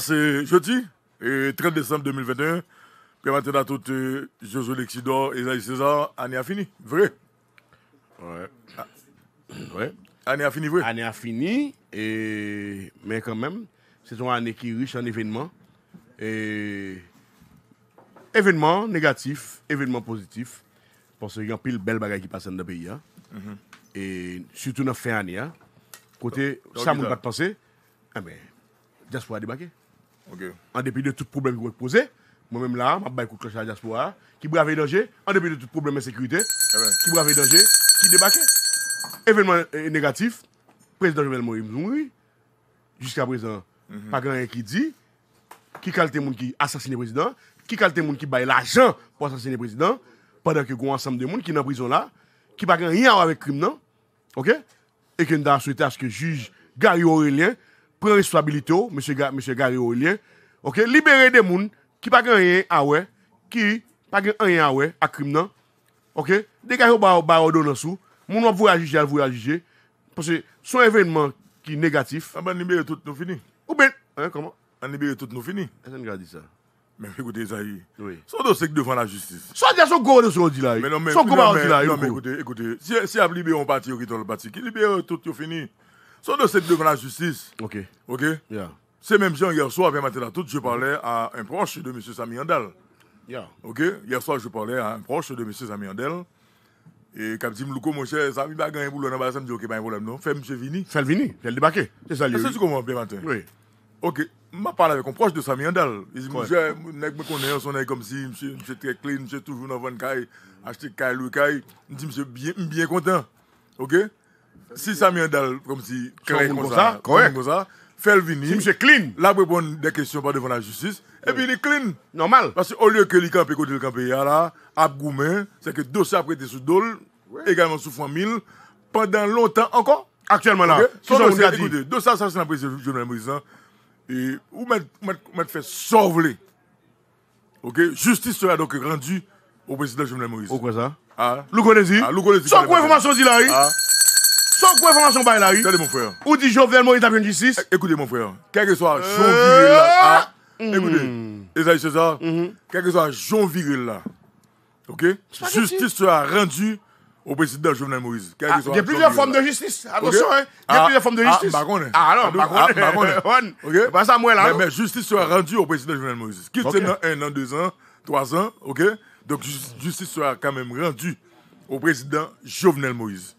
c'est jeudi, 30 décembre 2021. et maintenant, à tous euh, Josué et Esaïe César, année a fini. Vrai. Ouais. Ah. Ouais. Année a fini, vrai. Année a fini, et... mais quand même, c'est une année qui est riche en événements. Et... Événements négatifs, événements positifs. Parce qu'il y a pile belle bagages qui passent dans le pays. Hein. Mm-hmm. Et surtout dans la fin hein. Côté, ça, ne ne pas penser. Ah, mais diaspora a En dépit de tout problème qui est posé, moi-même là, je vais écouter la diaspora, qui brave danger, en dépit de tout problème de sécurité, eh ben. qui brave danger, qui débarque. Événement eh, négatif, président Jovenel Moïse oui, jusqu'à présent, mm -hmm. pas grand qui dit, qui calte les gens qui assassinent le président, qui calte les gens qui baillent l'argent pour assassiner le président, pendant que un ensemble de gens qui sont en prison là, qui n'a rien avec le crime, non? ok? Et que nous avons souhaité à que le juge Gary Aurélien prend responsabilité, monsieur, monsieur Gary Olien, ok, libérer des gens qui pas rien à ouais, qui pas rien à ouais, à crime ok, dégagez au bar ordonnance, mon vous juger, vous juger, parce que son événement qui est négatif. On ah, ben, libérer tout nous fini. Ou bien, hein, comment On ben, libérer tout nous fini. Est-ce dit ça mais écoutez, ça y est. Oui. dossier devant la justice. Soit dit son gros dossier, dit là. Mais non, mais, son écoutez, écoutez, si, si a libéré un parti, qui est le parti, qui libère tout, tout fini. Son dossier devant la justice. OK. OK. Yeah. Ces mêmes gens, hier soir, avec toute, je parlais à un proche de M. Sami Andal. Yeah. OK. Hier soir, je parlais à un proche de M. Sami Andal. Et quand je dit « mon cher, ça ne va pas gagner boulot dans la je OK, pas de problème, non. Fais monsieur Vini. Fais le Vini, fais le débarquer. C'est ça, lui. C'est ce qu'on bien matin. Oui. OK. Je parle avec un proche de Sami Andal. Il dit, mon cher, je connais, son est comme si, monsieur, monsieur très clean, monsieur toujours dans le caille, acheter caille, le caille. Je monsieur, bien, bien content. OK. Si millions dal comme si crée comme ça, correct. Comme ça, fait le venir. Si monsieur clean. Là, répondre des questions pas devant la justice. Et puis il est clean. Normal. Parce qu'au lieu que les campé côté le campé là, à c'est que dossier après sous dol, également sous famille, pendant longtemps encore. Actuellement là. on a dit. dossier un président Jovenel Moïse hein, et ou mettre fait sauver. OK, justice sera donc rendue au président Jovenel Moïse. Pourquoi ça Ah, nous connaissons. nous Sans quoi information dit là. Ah. Sans quoi information bail là, Salut mon frère. Où dit Jovenel Moïse a une eh, justice. Écoutez mon frère, quel que soit Jean Viril euh, là, ah! Ah, écoutez, hmm. c'est ça. Mm-hmm. quel que soit Jean Viril là, ok, justice sera rendue au président Jovenel Moïse. Ah, il y a plusieurs formes de justice. Attention, hein. Il y a plusieurs formes de justice. Bah, ah, bah, bah ah alors, bah, Pas ça, moi, là. Mais, justice sera rendue au président Jovenel Moïse. Quitte dans un an, deux ans, trois ans, OK? Donc, justice sera quand même rendue au président Jovenel Moïse.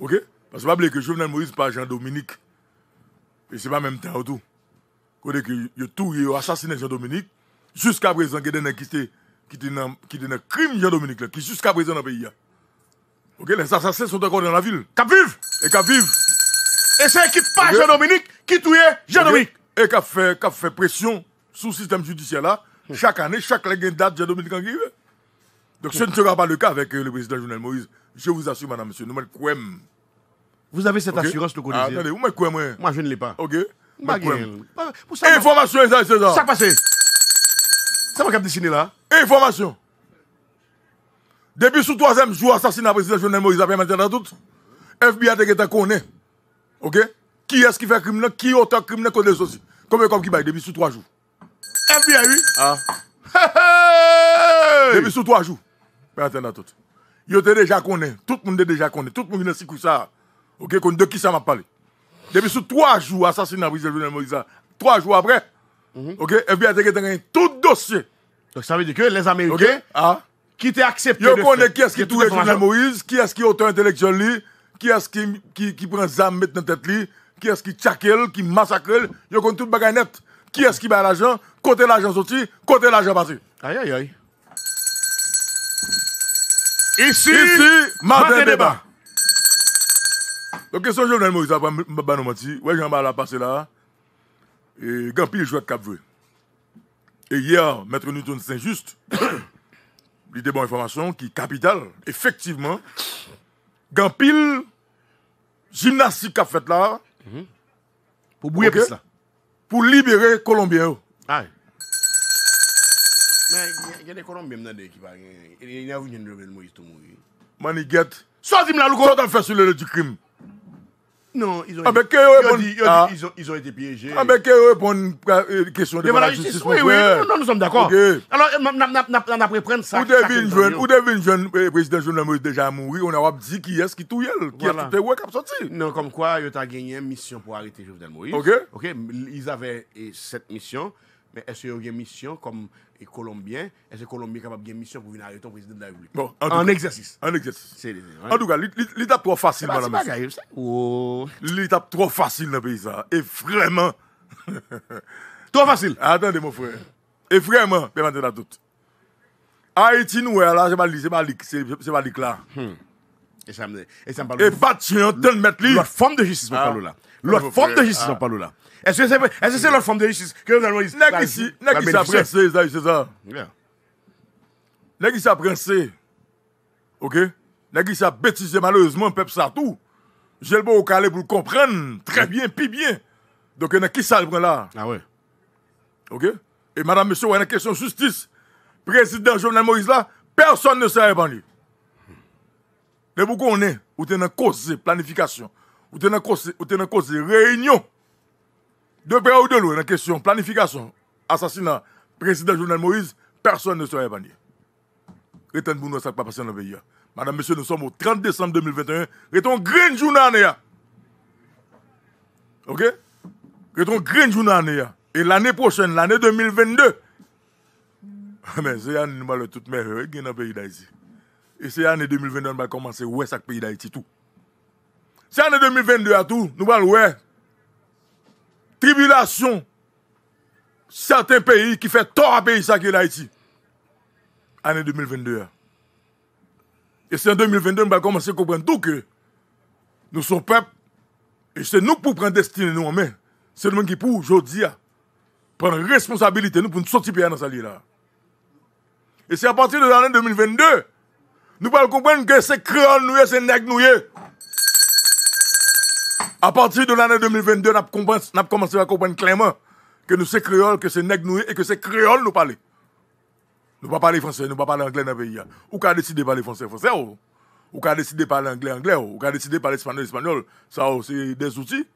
OK? Parce que pas que Jovenel Moïse pas Jean-Dominique. Et c'est pas même temps tout. Quand que tout est assassiné Jean-Dominique, jusqu'à présent, il y a des qui un crime Jean-Dominique, qui jusqu'à présent dans le pays. Ok, les assassins sont encore dans la ville. Cap vive Et cap vive Et c'est qui pas Jean-Dominique qui tuait Jean-Dominique. Et qui fait, fait pression sur le système judiciaire là. Chaque année, chaque date, Jean-Dominique en Donc ce ne sera pas le cas avec le président Jovenel Moïse. Je vous assure, madame, monsieur, nous vous avez cette assurance de connaître. Ah, attendez, vous m'avez moi Moi, je ne l'ai pas. Ok. Bah, bah, bah, pour ça, Information, c'est ça. Ça passe. Ça va cap dessiner là. Information. Depuis sous troisième jour, assassinat président Jovenel Moïse, après maintenant tout, FBI a été connu. Ok? Qui est-ce qui fait criminel? Qui est autant criminel que les aussi? Combien comme qui baille depuis sous trois jours? FBI, oui? Ah. Depuis sous trois jours. Maintenant tout. Ils ont déjà connu. Tout le monde est déjà connu. Tout le monde est si ce ça. Ok, de qui ça m'a parlé Depuis sur trois jours, assassinat Jovenel Moïse, trois jours après, mhm. ok, FBI a été tout dossier. Donc ça veut dire que les Américains ah. qui t'ont accepté. connaît qui est-ce qui touche Jovenel Moïse, qui est-ce qui est auteur intellectuel, qui est-ce qui, qui, prend zam mettre dans tête qui est-ce qui tchakel, qui massacre, y connais tout bagarre net. Qui est-ce qui bat l'argent, côté l'argent sorti, côté l'argent passé. Aïe aïe aïe. Ici, Ici Martin, Débat. Donc, question de Jovenel Moïse, je menti. Ouais, j'en la passer là. Et Gampi, joue à cap Et hier, Maître Newton Saint-Just, il était bonne information qui capitale, effectivement. Gampil, gymnastique a fait là. Mm -hmm. Pour bouiller okay, ça. Pour libérer Colombiens. Ah. Mais il y a des Colombiens dans l'équipe. Il y a nouvelle Moïse tout mourir. Maniguette. Soit il me l'a fait sur le du crime. Non, ils ont été, ils, ont, ils, ont, été piégés. Ah, mais qu'ils répond à euh, la question de la justice Oui, oui, nous, sommes d'accord. Alors, on a prendre ça. Où devine jeune euh, président Jovenel déjà mouru, on a dit qui est-ce qui touille, qui est-ce qui est sorti. Non, comme quoi, ils a gagné une mission pour arrêter Jovenel Moïse. Ok. Ok, ils avaient cette mission. Mè esè yon gen misyon, konm ekolombien, esè ekolombien kapab gen misyon pou vin a yon ton prezident da yon. Bon, an egzersis. An egzersis. An douga, li tap tro fasil man an mè. E ba, se pa gaya yon se. Li tap tro fasil nan peyi sa. E frèman. Tro fasil. A, atende mou frè. E frèman, pe man tena tout. A eti nouè, ala se pa lik, se pa lik la. Hmm. Et ça me mettre lui. L'autre forme de justice, mon ah. là. L'autre ah, forme de justice, mon ah. là. Est-ce que c'est est -ce l'autre forme de justice que vous allez dire? N'est-ce ici, n'est-ce c'est ça? N'est-ce Ok? N'est-ce ici malheureusement, peuple ça tout. J'ai le beau au calé pour le comprendre très mm. bien, puis bien. Donc, il y a qui ça prend là? Ah ouais. Ok? Et madame, monsieur, il y a une question de justice. Président Jovenel Moïse là, personne ne s'est répandu. Le pou konen, ou t'en cause planification. planification, ou te nan kose, kose réunion, de près ou de la nan question. Planification, assassinat, président journal Moïse, personne ne sera épanoui. retenons pou nou pas pas passer le pays. Hein. Madame, monsieur, nous sommes au 30 décembre 2021. Retenons green journée OK Retenons green journée Et l'année prochaine, l'année 2022. Mais c'est un animal tout toute qui y dans pays d'Haïti. Et c'est l'année 2022 on va commencer ouais ça pays d'Haïti C'est l'année 2022 à tout, nous allons ouais. Tribulation certains pays qui fait tort à pays ça qui Année 2022. Et c'est en 2022 on va commencer à comprendre tout que nous sommes peuple et c'est nous pour prendre destinée nous en C'est nous qui pour aujourd'hui prendre responsabilité nous pour nous sortir dans sa là. Et c'est à partir de l'année 2022 nous pas comprendre que c'est créole nous, c'est nègre, nous. À partir de l'année 2022, nous avons commencé à comprendre clairement que nous c'est créole, que c'est nègre, nous et que c'est créole nous parler. Nous ne pas parler français, nous ne pas parler anglais dans le pays. Ou qu'a décidé de parler français, français. Ou, oh. ou qu'a décider de parler anglais, anglais. Oh. Ou qu'a décidé de parler espagnol, espagnol. Ça, oh, c'est des outils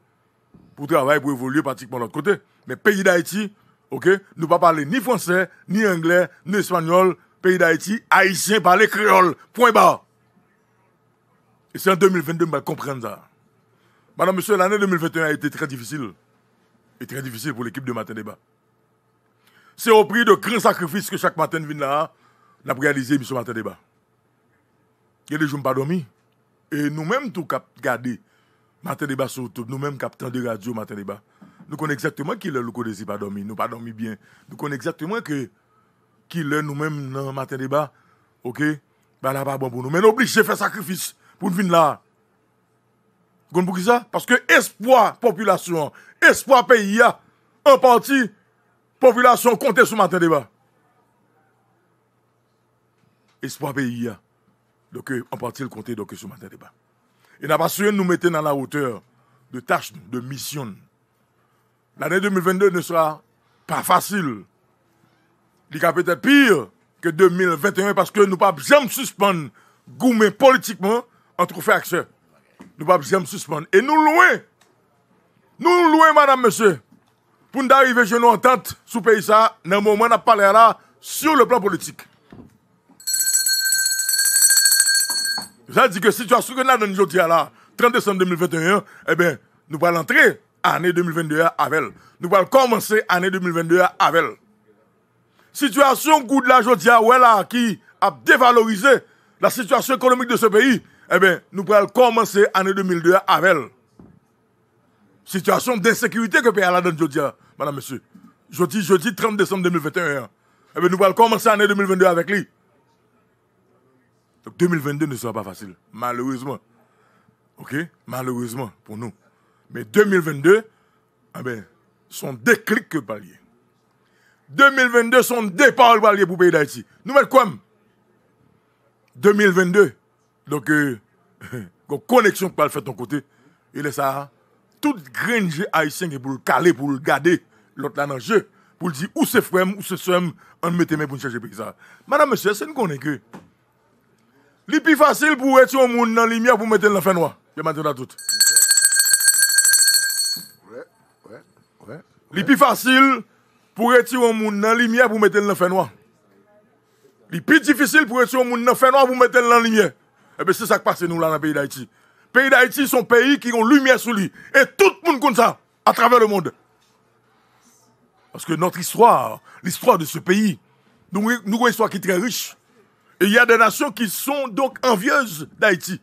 pour travailler, pour évoluer pratiquement de l'autre côté. Mais pays d'Haïti, ok, nous pas parler ni français, ni anglais, ni espagnol pays d'Haïti, Haïtien parler créole. Point bas. Et c'est en 2022 que je comprendre ça. Madame, monsieur, l'année 2021 a été très difficile. Et très difficile pour l'équipe de Matin Débat. C'est au prix de grands sacrifices que chaque matin vient là, n'a réalisé monsieur Matin Débat. Il y a des jours pas dormi. Et nous-mêmes, tout cap garder Matin Débat sur nous-mêmes cap de radio Matin Débat. Nous connaissons exactement qui est le loco de pas dormi, nous pas dormi bien. Nous connaissons exactement que ki nous-mêmes dans le matin débat, ok, ben là, bas bon pou nous Men oblige fè sakrifis pou nou vin la. Goun pou ki sa? Parce que espoir population, espoir, ya, un hein, parti, populasyon kontè sou matin deba. Espoir peyi ya, doke an parti l kontè sur le matin débat. E na su nous mettre dans la hauteur de tâches, de missions. L'année 2022 ne sera pas facile il a peut-être pire que 2021 parce que nous ne pouvons jamais suspendre gommer politiquement entre faire Nous Nous ne pouvons jamais suspendre. Et nous louons. nous louons, madame, monsieur, pour nous arriver à en sous pays ça, dans moment nous parlons là sur le plan politique. Ça dit que as situation que nous avons aujourd'hui, 30 décembre 2021, eh bien, nous allons entrer année 2022 avec Nous allons commencer année 2022 avec situation goût de la Jodia qui a dévalorisé la situation économique de ce pays, eh bien, nous allons commencer l'année 2002 avec elle. Situation d'insécurité que pays a la donne, madame, monsieur. Jeudi, jeudi 30 décembre 2021. Eh ben, nous allons commencer l'année 2022 avec lui. Donc 2022 ne sera pas facile, malheureusement. OK Malheureusement pour nous. Mais 2022, eh bien, son déclic que palier. 2022 sont le paroles pour payer pays d'Haïti. Nous mettons quoi 2022. Donc, euh, connexion pour le faire ton côté. Il est ça, tout grange haïtien est pour le caler, pour le garder, l'autre là dans jeu, pour le dire où c'est frère, où c'est soeur, on mette mes pour chercher pays ça. Madame, monsieur, c'est nous connaît que. Le plus facile pour être un monde dans la lumière pour mettre fin noir. Je m'attends à tout. Ouais, ouais, Le plus facile pour retirer un monde dans la lumière vous mettez dans le feu noir. Le plus difficile pour retirer un monde dans le noir pour mettre dans la lumière. Et eh bien, c'est ça qui passe nous là dans le pays d'Haïti. Le pays d'Haïti, c'est un pays qui a lumière sous lui. Et tout le monde compte ça à travers le monde. Parce que notre histoire, l'histoire de ce pays, nous, nous avons une histoire qui est très riche. Et il y a des nations qui sont donc envieuses d'Haïti.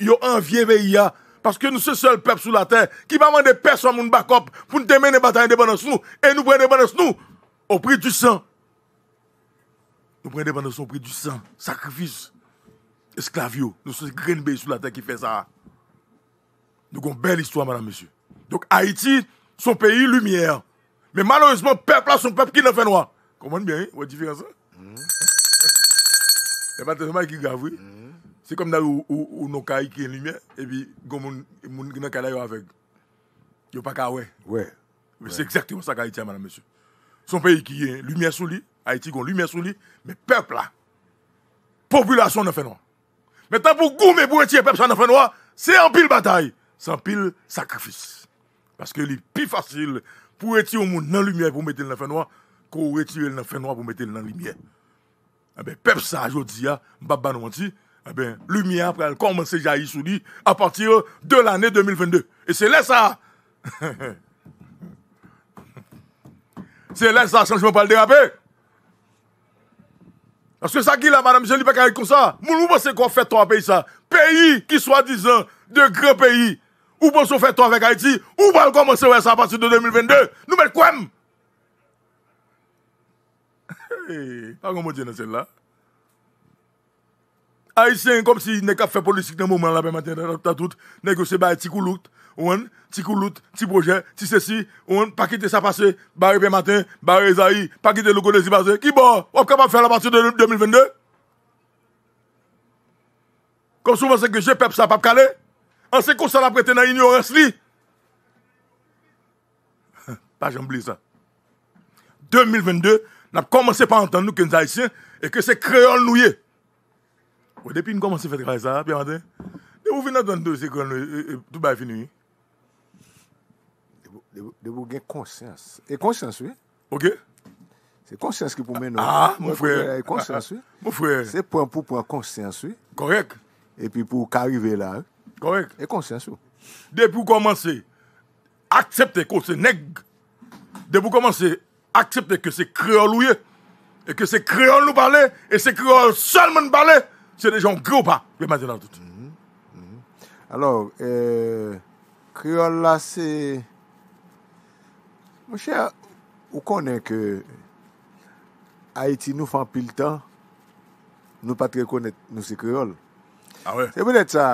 Ils ont de pays parce que nous sommes le seul peuple sur la terre qui va demander personne mon backup pour nous mener bataille d'indépendance nous et nous prenons indépendance nous au prix du sang. Nous prenons indépendance au prix du sang, sacrifice, esclavio. Nous sommes green sur la terre qui fait ça. Nous avons une belle histoire, madame, monsieur. Donc Haïti, son pays lumière. Mais malheureusement, le peuple là, son peuple qui l'a fait noir. Comment bien, hein? vous différence. Mm. Et pas tellement qui grave, oui. Mm. C'est comme là où on a une lumière et puis on a une lumière avec. Il n'y a pas qu'à ouais. Mais c'est exactement ça qu'a a, madame, monsieur. Son pays qui est lumière sous lui, Haïti a une lumière sous lui, mais peuple là, population ne fait noir. Maintenant, pour goûter, pour étirer peuple, ça noir, c'est en pile bataille. C'est un pile sacrifice. Parce que c'est plus facile pour étirer au monde dans la lumière pour mettre le fenêtre noir qu'on retire le noir pour mettre la lumière. Le eh ben peuple ça, je dis, je ne pas nous eh bien, lumière va commencer à y sous à partir de l'année 2022. Et c'est là ça. c'est là ça, changement pas le déraper. Parce que ça qui là, madame, je ne pas comme ça. Vous pensez qu'on fait trois pays ça Pays qui soi-disant de grands pays. Ou pensez fait toi avec Haïti Ou va commencer à ça à partir de 2022 Nous mettons quoi Pas comment dire dans celle-là. Haïtien, comme si n'est qu'à faire politique dans le moment là, ben, matin, t'as tout, négocier, bah, petit coulout, on, petit coulout, petit projet, petit ceci, on, pas quitter ça passé, bah, ben matin, bah, Esaïe, pas quitter le côté basé, Qui bon, on capable faire la partir de 2022? Comme souvent, c'est que j'ai peuple ça, pas calé. On sait qu'on s'en a prêté dans l'ignorance, li. pas j'oublie ça. 2022, n'a commencé par entendre nous que nous Haïtiens et que c'est créole nouillé depuis nous commençons à faire ça, bien matin. vous fin dans deux secondes, euh, tout va finir. vous gain conscience. Et conscience, oui. Ok. C'est conscience qui vous mène. Ah, mon frère. conscience, oui. Mon frère. C'est point pour point conscience, oui. Correct. Et puis pour arriver là. Hein. Correct. Et conscience, oui. Debout commencer, accepter que c'est nègre. vous commencer, accepter que c'est créole, oui. Et que c'est créole nous parler. Et c'est créole seulement nous parler. Se dejon gropa, le madè nan tout. Alors, Kriol la, se... Mwen chè, ou konè ke Haiti nou fan pil tan, nou pa tre konè nou se Kriol. A wè. Se pou det sa,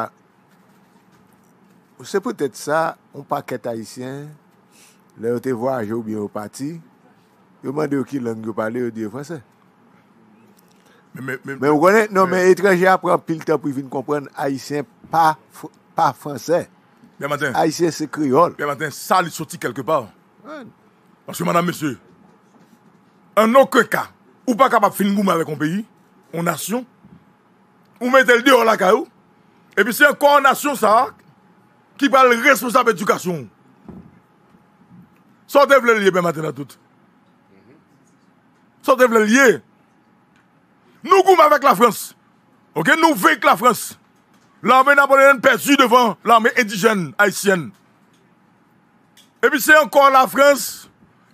ou se pou det sa, ou pa ket Haitien, le yo te vwa a jou biyo pati, yo mande yo ki lang yo pale, yo di yo fwense. Etreje apren pil te pou vi nou kompren Haitien pa fwansè Haitien se kriol Ben matin sa li soti kelke pa Anche manan mesye Un okre ka Ou pa kapap fin gouman vek an peyi An nasyon Ou meten lide ou la ka ou E pi si an kon nasyon sa Ki pale responsable edukasyon Sotev le liye ben matin a tout Sotev le liye Nous goûtons avec la France. Ok, nous veillons la France. L'armée napoléonienne perdue devant l'armée indigène haïtienne. Et puis c'est encore la France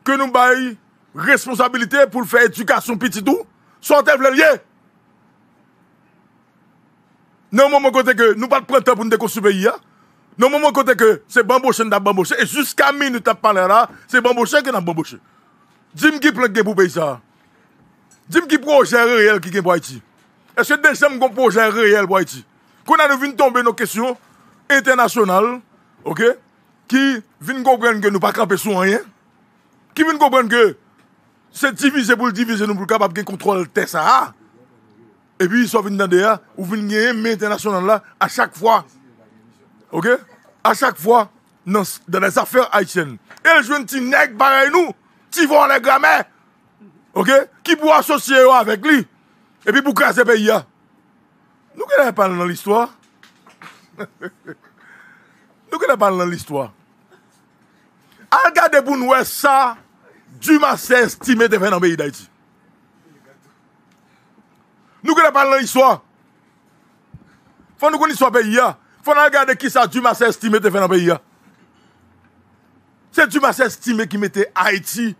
que nous baillons responsabilité pour faire éducation petit tout. Sortez lié. Non, moment côté que nous pas de temps pour nous déconstruire Nous hein. Non, moment côté que c'est bamboché nous bamboché. Et jusqu'à minute à parler là, c'est bamboché que nous bamboché. Dis-moi qui prend pour pays ça. Dis-moi qui projet réel qui est pour Haïti. Est-ce que déjà un projet réel pour Haïti Qu'on a nous tomber nos questions internationales, ok Qui viennent comprendre que nous pas camper sur rien. Qui viennent comprendre que c'est divisé pour diviser, nous pour capable de contrôler le TSA, ah? Et puis ils sont venus dans des ou venus gagner mais international là à chaque fois. OK À chaque fois dans, les affaires haïtiennes. Et je joue un petit pareil nous, qui vont les grammaires Ok? Qui pour associer avec lui? Et puis pour casser le pays. Hein? Nous ne pas dans l'histoire. nous ne pas dans l'histoire. Regardez pour nous ça, Dumas s'est estimé de faire dans le pays d'Haïti. Nous ne pas dans l'histoire. Faut nous connaître le pays. Hein? Faut nous regarder qui ça Dumas s'est estimé de faire dans le pays. Hein? C'est Dumas estimé qui mettait Haïti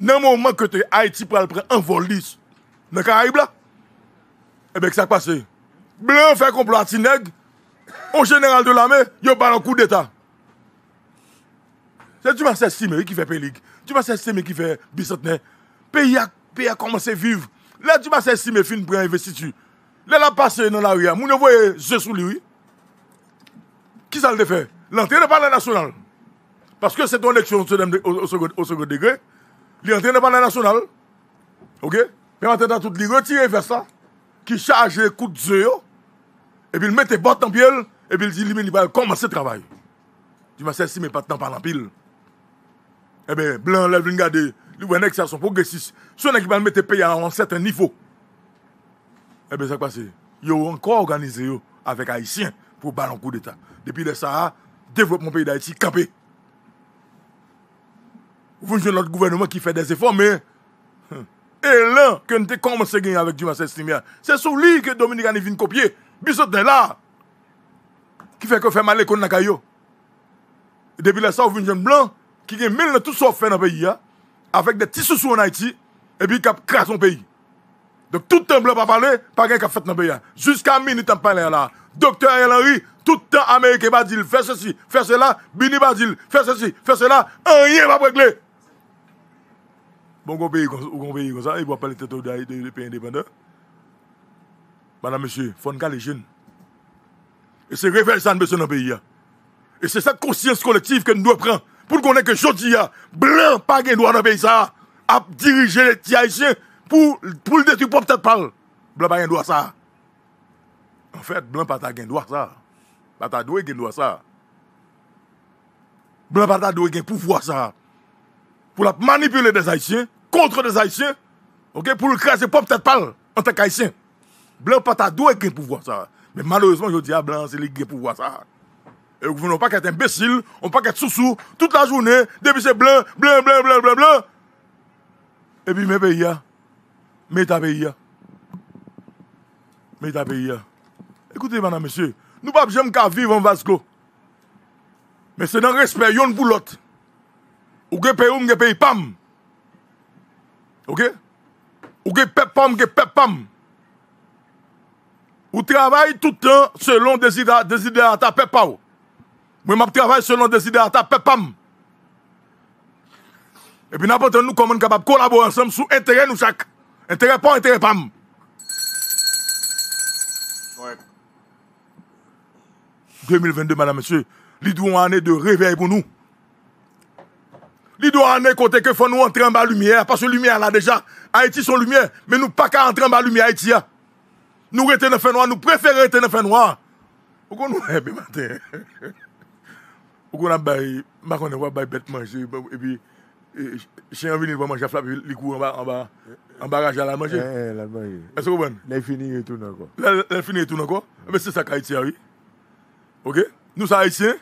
nan mouman kote Aiti pral pral anvol dis, nan ka aib la, ebek sa kpase, ble yon fe komplo ati neg, ou general de la me, yon ban an kou deta. Se di manse si me ki fe pelik, di manse si me ki fe bisotne, pe ya komanse viv, le di manse si me fin pran investitu, le la pase nan la ouya, moun yo voye zesou liwi, ki sa l de fe? Lante de par la nasyonal, paske se ton deksyon se dem o sogo degre, Li dans le national. OK Mais maintenant, dans tout, li retirer vers ça, qui charge coup de zéro, et puis il ses bottes en pile, et puis il dit, il va commencer le travail. vas va si mais pas de temps par pile. Eh bien, blanc, là, vient lui, les son ça sont progressistes. Ceux qui va mettre pays à un certain niveau. Eh bien, ça passe. Ils ont encore organisé avec Haïtiens pour battre un coup d'État. Depuis le Sahara, développement pays d'Haïti, capé. Vous voyez notre gouvernement qui fait des efforts, mais hmm, là, que nous avons commencé à gagner avec Dumas Estimia, c'est sous lui que Dominique a vient copier. Bissot là. Qui fait que fait mal l'école Nakayo. Depuis là, ça, vous venez blanc qui a mille tout ça fait dans le pays, hein, avec des tissus sous en Haïti, et puis qui créé son pays. Donc tout le temps blanc pas parler, pas rien qui fait dans le pays. Hein. Jusqu'à minute en parler là. Docteur Henry, tout le temps américain va dire, fais ceci, fais cela, Bini va dire, fais ceci, fais cela, rien va régler. Bon, on pays comme ça, il ne voit pas les têtes de pays Madame, monsieur, il faut les jeunes. Et c'est révélé ça, besoin dans pays. Et c'est cette conscience collective que nous devons prendre pour qu'on ait que aujourd'hui, hein, blanc, pas de droit dans le pays, ça, à diriger les Haïtiens pour, pour le détruire, pour peut-être parler. Blanc, pas de droit, ça. En fait, blanc, pas de droit, ça. Pas de droit, droit, ça. Blanc, pas de droit, pouvoir, ça. Pour la manipuler des Haïtiens, contre les Haïtiens, ok, pour le pas peut-être pâle en tant qu'Haïtien. Blanc pas ta doué qui pouvoir ça. Mais malheureusement, je dis à Blanc, c'est lui qui pouvoir ça. Et vous n'avez pas qu'être imbécile, on pas qu'être sous-sous, toute la journée, depuis c'est blanc, blanc, blanc, blanc, blanc, blanc. Et puis mes pays, mes ta pays, mes ta pays. Écoutez, madame, monsieur, nous pas jamais qu'à vivre en Vasco. Mais c'est dans le respect, yon pour l'autre. Ou que pays, ou pays, pam. Ok? Ou ge pepam, ge pepam. Ou le temps selon deside a ta pepa ou. Mwen map selon deside a ta pepam. E pi napote nou capable kapap collaborer ensemble, sou entere nou chak. Entere intérêt. entere pam. Ouais. 2022, madame, monsieur, l'idée dou une année de réveil pour nous. Li do ane kote ke fwa nou entren ba lumiye. Apar sou lumiye la deja. Haiti sou lumiye. Men nou pa ka entren ba lumiye Haiti ya. Nou rete ne fe noua. Nou prefere rete ne fe noua. O kon nou epe mante. O kon an bayi. Maka ane wap bayi bet manje. E pi. Che yon vinil wap manje a flap. E pi likou an ba. An ba raje ala manje. E se kou ben. Ne finye etou nan ko. Ne finye etou nan ko. E pe se sak Haiti ya wii. Ok. Nou sa Haiti.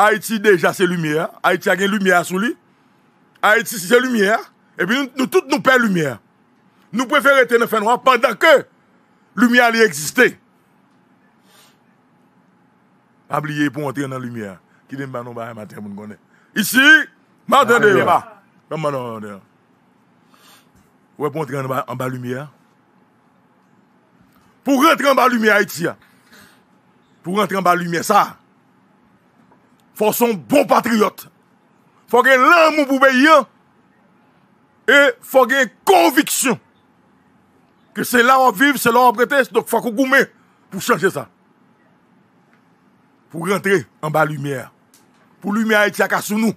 Haiti deja se lumiye ya. Haiti a gen lumiye a sou li. Haïti, c'est lumière. Et puis, nous, tous, nous perdons lumière. Nous préférons être dans le noir pendant que lumière exister. Pas oublier pour entrer dans la lumière. Qui n'est pas non pas matin, vous connaissez. Ici, m'entendez pas. Non, non, non. Ouais, pour entrer en bas lumière. Pour rentrer en bas lumière, Haïti. Pour rentrer en bas lumière, ça. Faut son bon patriote faut que l'amour pour pays et faut que conviction que c'est là on vit, c'est là on préteste, donc faut qu'on goumé pour changer ça. Pour rentrer en bas lumière. Pour lumière Haïti à sous nous.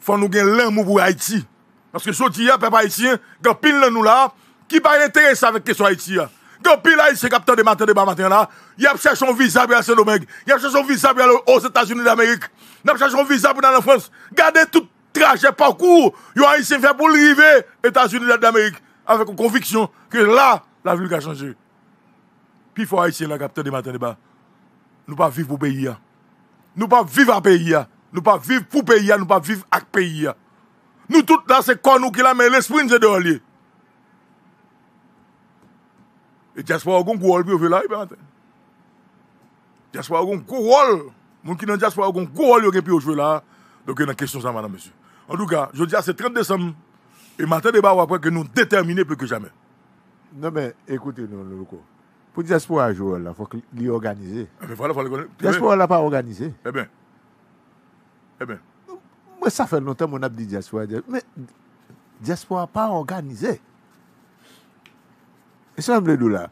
Faut nous gagner l'amour pour Haïti. Parce que ce so, dia peuple haïtien, quand pile nous là, qui va intéresser avec question Haïti. Ya. Hein? Puis là, ici, capteur de matin, de bas matin là. Il a cherché un visa pour aller à Domingue. Il a cherché un visa aux États-Unis d'Amérique. Il a cherché un visa pour aller France. Gardez tout trajet, parcours. Il a ici fait pour arriver aux États-Unis d'Amérique. Avec une conviction que là, la ville a changé. Puis il faut essayer la capteur de matin, de bas. Nous pas vivre pour pays. Hein. Nous pas vivre à pays. Hein. Nous pas vivre pour pays. Hein. Nous pas vivre avec pays. Nous tous là, c'est quoi nous qui l'a, mis l'esprit de est E diaspora ou goun gouol va ou là. la, e bante. Diaspora ou qui gouol. Moun ki nan diaspora ou goun gouol yo gen pi ou ve il y a question ça, madame, monsieur. En tout cas, je dis à ce 30 décembre, et matin débat après que nous déterminer plus que jamais. Non, mais écoutez-nous, le loco. Pour diaspora à là, il faut qu'il organiser. Eh ah, bien, voilà, faut pas organisé. Eh bien. Eh bien. Moi, ça fait longtemps qu'on a dit diaspora. Mais diaspora pas organisé. E san vle dou la,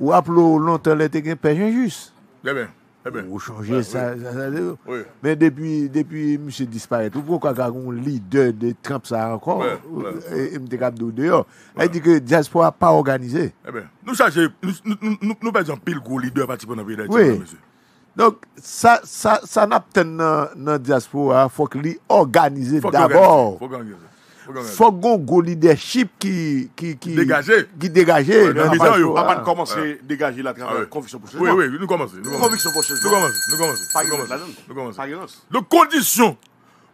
ou ap lou lontan lè te gen pejen jus. E eh ben, e ben. Ou chanje sa, sa de ou. Oui. Men depi, depi msè disparete, ou pou kwa kwa kon lide de tramp sa an kon, ou e, e, mte kap dou de yo, ay di ke diaspo a pa organize. E eh ben, nou chanje, nou pejan pil go lide a pati pou nan vide. Oui. Donk, sa, sa, sa nap ten nan diaspo a, fok li organize d'abor. Fok organize, fok organize. Fogo gwo lideship ki degaje. Apan komanse degaje la konviksyon pou chese. Oui, oui, nou komanse. Konviksyon pou chese. Nou komanse. Pari nos. Pari nos. Le kondisyon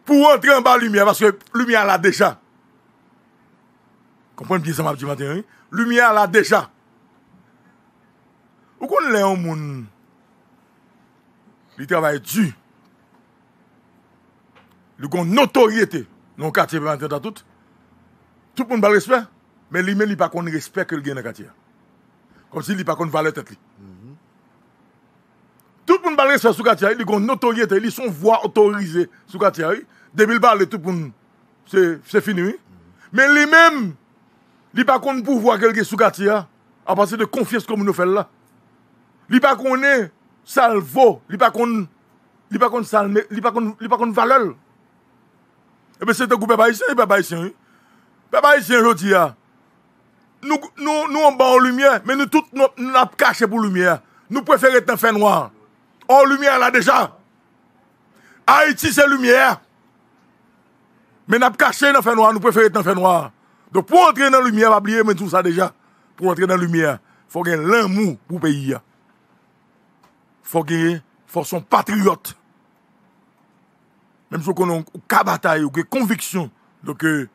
pou rentre an ba lumiye, vase lumiye la decha. Kompran mwenye sa map di maten yon. Lumiye la decha. Ou kon le yon moun li travaye di. Li kon notori ete. Non quartier pas entendre tout. Tout le monde le respect, mais lui-même il pas qu'on respect que le gagne dans quartier. Comme s'il pas qu'on valeur tête mhm. Tout le monde le respect sous quartier, il a une notoriété, il son voix autorisée sous quartier. Depuis le parle tout le monde c'est fini. Mhm. Mais lui-même il pas qu'on pouvoir quelqu'un sous quartier à partir de confiance comme nous fait là. Il pas qu'on est salvo, il pas qu'on pas qu'on salme, il pas qu'on il pas qu'on valeur. Ebe se te kou pe bayisyen, pe bayisyen. Pe bayisyen jodi ya. Nou an ba ou lumiè, men nou tout nou ap kache pou lumiè. Nou preferet nan fè noan. Ou lumiè la deja. Haiti se lumiè. Men ap kache nan fè noan, nou preferet nan fè noan. Do pou entre nan lumiè, va bliye men tout sa deja. Po entre nan lumiè. Fò gen lèmou pou peyi ya. Fò gen, fò son patriote. même si on a une ou une conviction, donc, euh,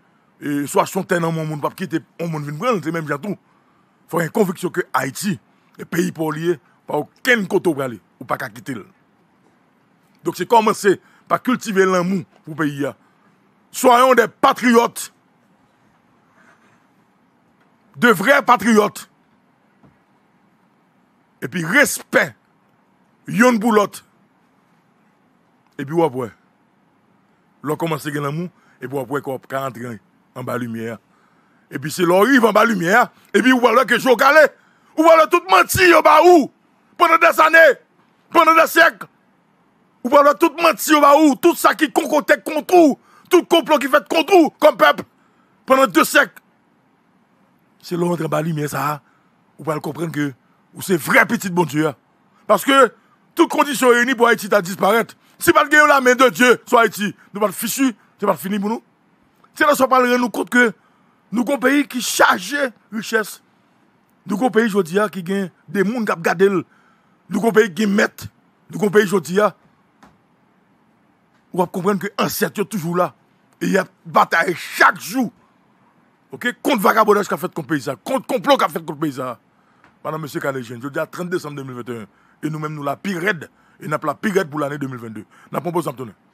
soit son tel dans mon monde, parce qu'il quitter un monde de c'est même bien tout. Il faut une conviction que Haïti, le pays pour n'y pas aucun côté pour aller, ou pas qu'à quitter. Donc, c'est commencer par cultiver l'amour pour le pays. Hein. Soyons des patriotes, de vrais patriotes, et puis respect, yon boulot, et puis ouais, ouais l'on commence à gagner l'amour, et puis après, qu'on peut rentrer en bas lumière. Et puis, c'est arrive en bas lumière, et puis, vous voit que je calé. vous voit tout mentir au bas où, pendant des années, pendant des siècles. vous voit tout menti, au bas où, tout ça qui est contre vous, tout complot qui fait contre vous, comme peuple, pendant deux siècles. C'est l'autre en bas lumière, ça. vous va comprendre que c'est vrai, petit bon Dieu. Parce que toutes conditions réunies pour Haïti à disparaître. Si pas gagner la main de Dieu sur Haïti, nous pas fichu, c'est pas fini pour nous. C'est là qu'on pas nous compte que nous avons un pays qui charge richesse. Nous avons un pays aujourd'hui qui gagne des gens qui gardent. Nous avons pays qui met. Nous avons un pays aujourd'hui. Vous comprendre que l'ancêtre est toujours là. Et il y a bataille chaque jour. OK Contre vagabondage qui a fait contre pays contre complot qui a fait contre pays Madame monsieur Kalé je dis à 30 décembre 2021 et nous-mêmes nous la pire raide et n'a pas la pigrette pour l'année 2022. N'a pas un de